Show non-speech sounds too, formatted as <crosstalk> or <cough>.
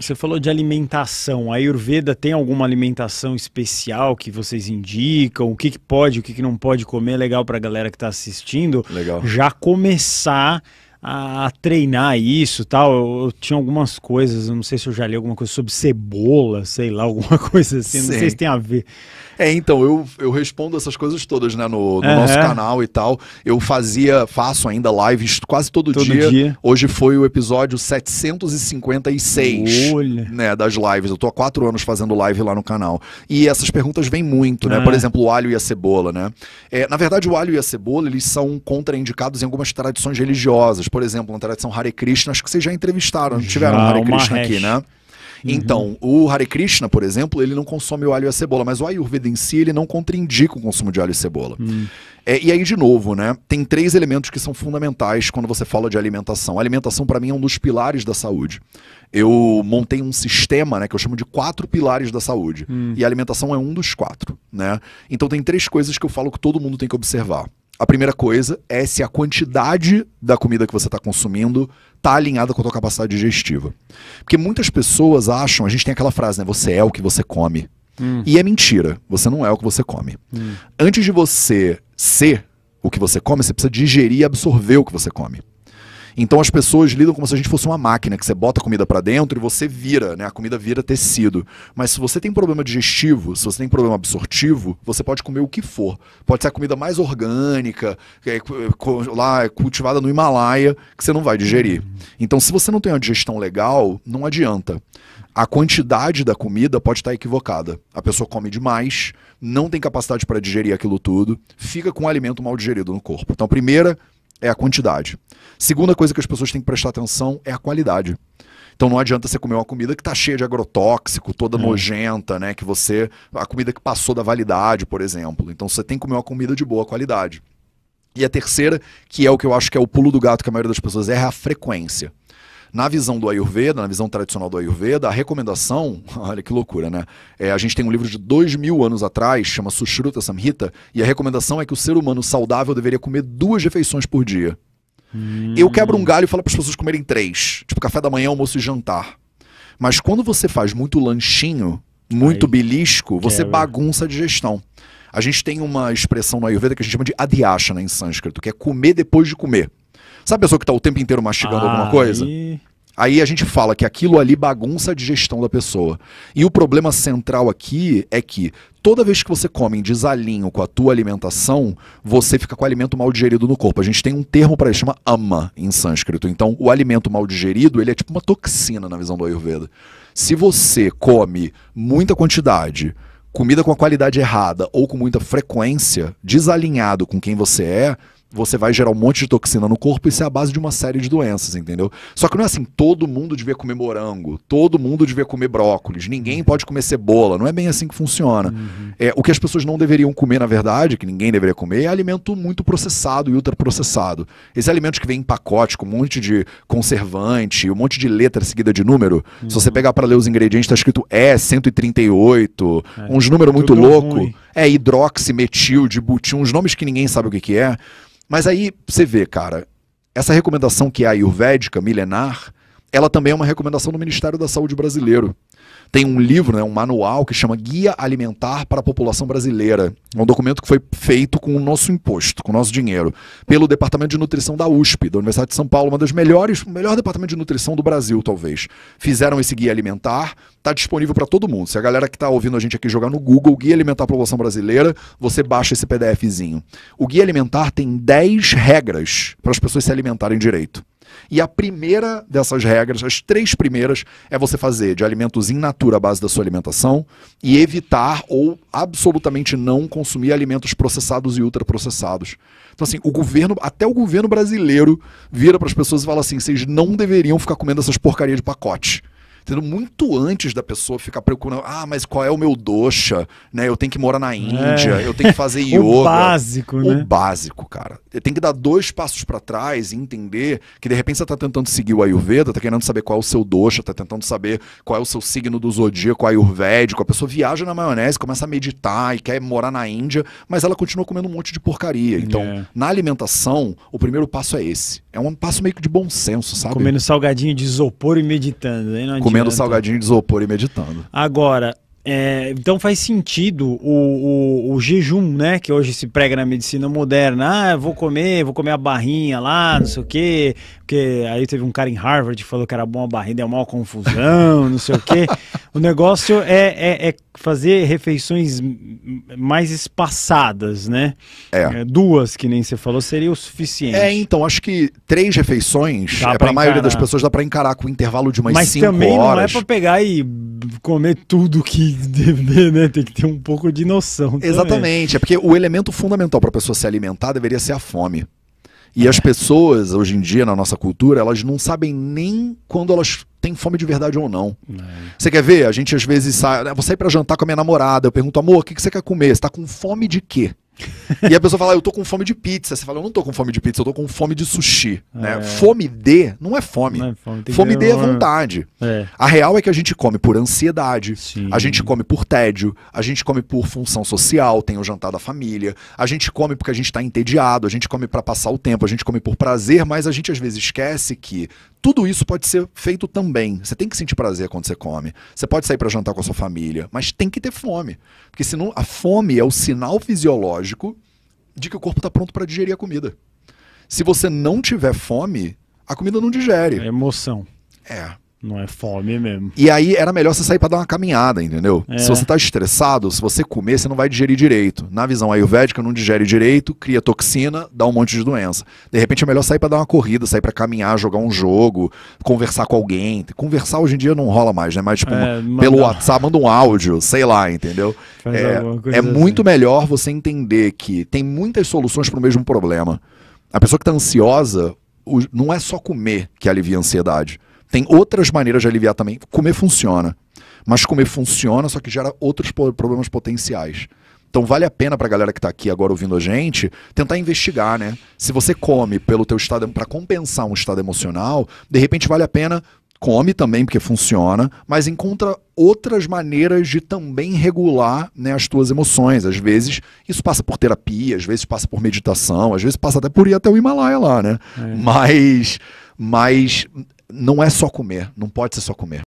Você falou de alimentação. A Ayurveda tem alguma alimentação especial que vocês indicam? O que, que pode, o que, que não pode comer? É legal para a galera que está assistindo. Legal. Já começar a treinar isso tal. Eu, eu, tinha algumas coisas, eu não sei se eu já li alguma coisa sobre cebola, sei lá, <laughs> alguma coisa assim, Sim. não sei se tem a ver. É, então, eu, eu respondo essas coisas todas, né, no, no é, nosso é. canal e tal. Eu fazia, faço ainda lives quase todo, todo dia. dia. Hoje foi o episódio 756, Olha. né, das lives. Eu tô há quatro anos fazendo live lá no canal. E essas perguntas vêm muito, né? É. Por ah. exemplo, o alho e a cebola, né? É, na verdade, o alho e a cebola, eles são contraindicados em algumas tradições religiosas por exemplo, na tradição Hare Krishna, acho que vocês já entrevistaram, tiveram um Hare Krishna aqui, né? Uhum. Então, o Hare Krishna, por exemplo, ele não consome o alho e a cebola, mas o Ayurveda em si, ele não contraindica o consumo de alho e cebola. Uhum. É, e aí, de novo, né? Tem três elementos que são fundamentais quando você fala de alimentação. A alimentação, para mim, é um dos pilares da saúde. Eu montei um sistema, né, que eu chamo de quatro pilares da saúde. Uhum. E a alimentação é um dos quatro, né? Então tem três coisas que eu falo que todo mundo tem que observar a primeira coisa é se a quantidade da comida que você está consumindo está alinhada com a sua capacidade digestiva. Porque muitas pessoas acham, a gente tem aquela frase, né? Você é o que você come. Hum. E é mentira. Você não é o que você come. Hum. Antes de você ser o que você come, você precisa digerir e absorver o que você come. Então as pessoas lidam como se a gente fosse uma máquina, que você bota a comida para dentro e você vira, né? A comida vira tecido. Mas se você tem problema digestivo, se você tem problema absortivo, você pode comer o que for. Pode ser a comida mais orgânica, é, é lá é cultivada no Himalaia, que você não vai digerir. Então se você não tem uma digestão legal, não adianta a quantidade da comida pode estar equivocada. A pessoa come demais, não tem capacidade para digerir aquilo tudo, fica com o alimento mal digerido no corpo. Então, primeira, é a quantidade. Segunda coisa que as pessoas têm que prestar atenção é a qualidade. Então não adianta você comer uma comida que está cheia de agrotóxico, toda hum. nojenta, né? Que você. A comida que passou da validade, por exemplo. Então você tem que comer uma comida de boa qualidade. E a terceira, que é o que eu acho que é o pulo do gato que a maioria das pessoas erra, é a frequência. Na visão do Ayurveda, na visão tradicional do Ayurveda, a recomendação, <laughs> olha que loucura, né? É, a gente tem um livro de dois mil anos atrás, chama Sushruta Samhita, e a recomendação é que o ser humano saudável deveria comer duas refeições por dia. Hum. Eu quebro um galho e falo para as pessoas comerem três, tipo café da manhã, almoço e jantar. Mas quando você faz muito lanchinho, muito Aí, belisco, você bagunça a digestão. A gente tem uma expressão no Ayurveda que a gente chama de adhyashana né, em sânscrito, que é comer depois de comer. Sabe a pessoa que está o tempo inteiro mastigando ah, alguma coisa? Aí a gente fala que aquilo ali bagunça a digestão da pessoa. E o problema central aqui é que toda vez que você come em desalinho com a tua alimentação, você fica com o alimento mal digerido no corpo. A gente tem um termo para isso, chama ama em sânscrito. Então, o alimento mal digerido, ele é tipo uma toxina na visão do Ayurveda. Se você come muita quantidade, comida com a qualidade errada ou com muita frequência, desalinhado com quem você é, você vai gerar um monte de toxina no corpo, isso é a base de uma série de doenças, entendeu? Só que não é assim, todo mundo devia comer morango, todo mundo devia comer brócolis, ninguém uhum. pode comer cebola, não é bem assim que funciona. Uhum. É, o que as pessoas não deveriam comer, na verdade, que ninguém deveria comer, é alimento muito processado e ultraprocessado. Esses alimentos que vêm em pacote, com um monte de conservante, um monte de letra seguida de número, uhum. se você uhum. pegar para ler os ingredientes, está escrito E138, é, uns números muito loucos, é hidroximetil, butil, uns nomes que ninguém sabe o que, que é. Mas aí você vê, cara, essa recomendação que é ayurvédica, milenar, ela também é uma recomendação do Ministério da Saúde brasileiro. Tem um livro, né, um manual que chama Guia Alimentar para a População Brasileira. É um documento que foi feito com o nosso imposto, com o nosso dinheiro, pelo Departamento de Nutrição da USP, da Universidade de São Paulo, uma das melhores, melhor departamento de nutrição do Brasil, talvez. Fizeram esse guia alimentar, está disponível para todo mundo. Se a galera que está ouvindo a gente aqui jogar no Google Guia Alimentar para a População Brasileira, você baixa esse PDFzinho. O Guia Alimentar tem 10 regras para as pessoas se alimentarem direito. E a primeira dessas regras, as três primeiras, é você fazer de alimentos in natura a base da sua alimentação e evitar ou absolutamente não consumir alimentos processados e ultraprocessados. Então, assim, o governo, até o governo brasileiro, vira para as pessoas e fala assim: vocês não deveriam ficar comendo essas porcarias de pacote. Entendeu? Muito antes da pessoa ficar preocupada ah, mas qual é o meu doxa, né? Eu tenho que morar na é. Índia, é. eu tenho que fazer <laughs> yoga. o básico, o né? O básico, cara. Tem que dar dois passos para trás e entender que de repente você tá tentando seguir o Ayurveda, tá querendo saber qual é o seu doxa, tá tentando saber qual é o seu signo do zodíaco é ayurvédico. A pessoa viaja na maionese, começa a meditar e quer morar na Índia, mas ela continua comendo um monte de porcaria. Então, é. na alimentação, o primeiro passo é esse é um passo meio que de bom senso, sabe? Comendo salgadinho de isopor e meditando, Comendo salgadinho de isopor e meditando. Agora, é, então faz sentido o, o, o, jejum, né? Que hoje se prega na medicina moderna. Ah, vou comer, vou comer a barrinha lá, não sei o quê. Porque aí teve um cara em Harvard que falou que era bom a barrinha, deu uma confusão, <laughs> não sei o quê. O negócio é, é, é fazer refeições mais espaçadas, né? É. é. Duas, que nem você falou, seria o suficiente. É, então, acho que três refeições, é, para a maioria das pessoas, dá para encarar com um intervalo de umas Mas cinco horas. Mas também não é para pegar e comer tudo que de, né, tem que ter um pouco de noção. Também. Exatamente, é porque o elemento fundamental para a pessoa se alimentar deveria ser a fome. E as é. pessoas, hoje em dia, na nossa cultura, elas não sabem nem quando elas têm fome de verdade ou não. É. Você quer ver? A gente às vezes sai. Ah, vou sair para jantar com a minha namorada, eu pergunto, amor, o que, que você quer comer? Você está com fome de quê? e a pessoa fala, ah, eu tô com fome de pizza. Você fala, eu não tô com fome de pizza, eu tô com fome de sushi. né? É. Fome de não é fome. Não é fome, fome de é vontade. É. A real é que a gente come por ansiedade, Sim. a gente come por tédio, a gente come por função social, tem o jantar da família, a gente come porque a gente tá entediado, a gente come para passar o tempo, a gente come por prazer, mas a gente às vezes esquece que tudo isso pode ser feito também. Você tem que sentir prazer quando você come. Você pode sair para jantar com a sua família, mas tem que ter fome. Porque senão a fome é o sinal fisiológico de que o corpo está pronto para digerir a comida. Se você não tiver fome, a comida não digere. É emoção. É. Não é fome mesmo. E aí era melhor você sair para dar uma caminhada, entendeu? É. Se você tá estressado, se você comer, você não vai digerir direito. Na visão ayurvédica, não digere direito, cria toxina, dá um monte de doença. De repente é melhor sair para dar uma corrida, sair para caminhar, jogar um jogo, conversar com alguém. Conversar hoje em dia não rola mais, né? Mas tipo, é, manda... pelo WhatsApp, manda um áudio, sei lá, entendeu? Faz é é assim. muito melhor você entender que tem muitas soluções para o mesmo problema. A pessoa que tá ansiosa, o... não é só comer que alivia a ansiedade tem outras maneiras de aliviar também. Comer funciona. Mas comer funciona, só que gera outros problemas potenciais. Então vale a pena para a galera que está aqui agora ouvindo a gente tentar investigar, né? Se você come pelo teu estado para compensar um estado emocional, de repente vale a pena come também porque funciona, mas encontra outras maneiras de também regular né, as tuas emoções. Às vezes isso passa por terapia, às vezes passa por meditação, às vezes passa até por ir até o Himalaia lá, né? É. Mas mas não é só comer, não pode ser só comer.